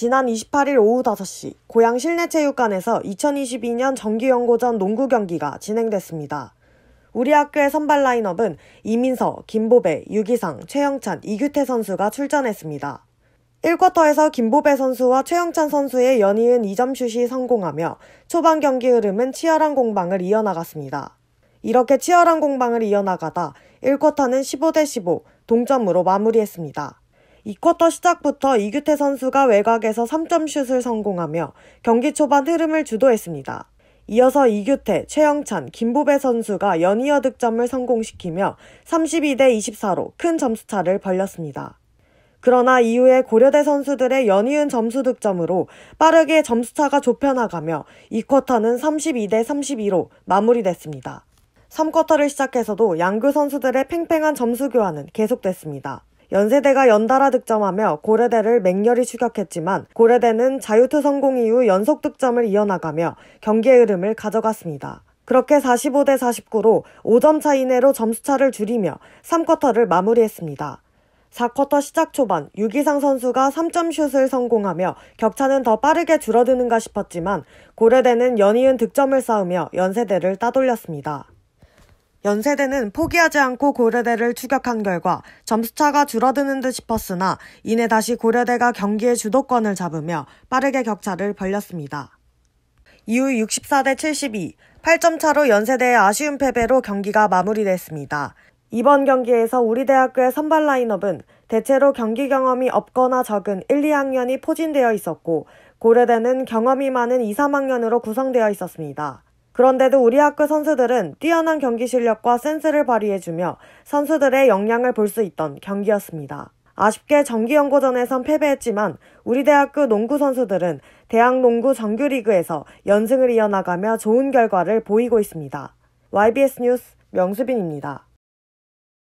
지난 28일 오후 5시 고양 실내체육관에서 2022년 정기연고전 농구 경기가 진행됐습니다. 우리 학교의 선발 라인업은 이민서, 김보배, 유기상, 최영찬, 이규태 선수가 출전했습니다. 1쿼터에서 김보배 선수와 최영찬 선수의 연이은 2점슛이 성공하며 초반 경기 흐름은 치열한 공방을 이어나갔습니다. 이렇게 치열한 공방을 이어나가다 1쿼터는 15대 15 동점으로 마무리했습니다. 2쿼터 시작부터 이규태 선수가 외곽에서 3점슛을 성공하며 경기 초반 흐름을 주도했습니다. 이어서 이규태, 최영찬, 김보배 선수가 연이어 득점을 성공시키며 32대 24로 큰 점수차를 벌렸습니다. 그러나 이후에 고려대 선수들의 연이은 점수 득점으로 빠르게 점수차가 좁혀나가며 2쿼터는 32대 32로 마무리됐습니다. 3쿼터를 시작해서도 양규 선수들의 팽팽한 점수 교환은 계속됐습니다. 연세대가 연달아 득점하며 고려대를 맹렬히 추격했지만 고려대는 자유투 성공 이후 연속 득점을 이어나가며 경기의 흐름을 가져갔습니다. 그렇게 45대 49로 5점 차 이내로 점수차를 줄이며 3쿼터를 마무리했습니다. 4쿼터 시작 초반 유기상 선수가 3점 슛을 성공하며 격차는 더 빠르게 줄어드는가 싶었지만 고려대는 연이은 득점을 쌓으며 연세대를 따돌렸습니다. 연세대는 포기하지 않고 고려대를 추격한 결과 점수차가 줄어드는 듯 싶었으나 이내 다시 고려대가 경기의 주도권을 잡으며 빠르게 격차를 벌렸습니다. 이후 64대 72, 8점 차로 연세대의 아쉬운 패배로 경기가 마무리됐습니다. 이번 경기에서 우리 대학교의 선발 라인업은 대체로 경기 경험이 없거나 적은 1, 2학년이 포진되어 있었고 고려대는 경험이 많은 2, 3학년으로 구성되어 있었습니다. 그런데도 우리 학교 선수들은 뛰어난 경기 실력과 센스를 발휘해주며 선수들의 역량을 볼 수 있던 경기였습니다. 아쉽게 정기연고전에선 패배했지만 우리 대학교 농구 선수들은 대학 농구 정규리그에서 연승을 이어나가며 좋은 결과를 보이고 있습니다. YBS 뉴스 명수빈입니다.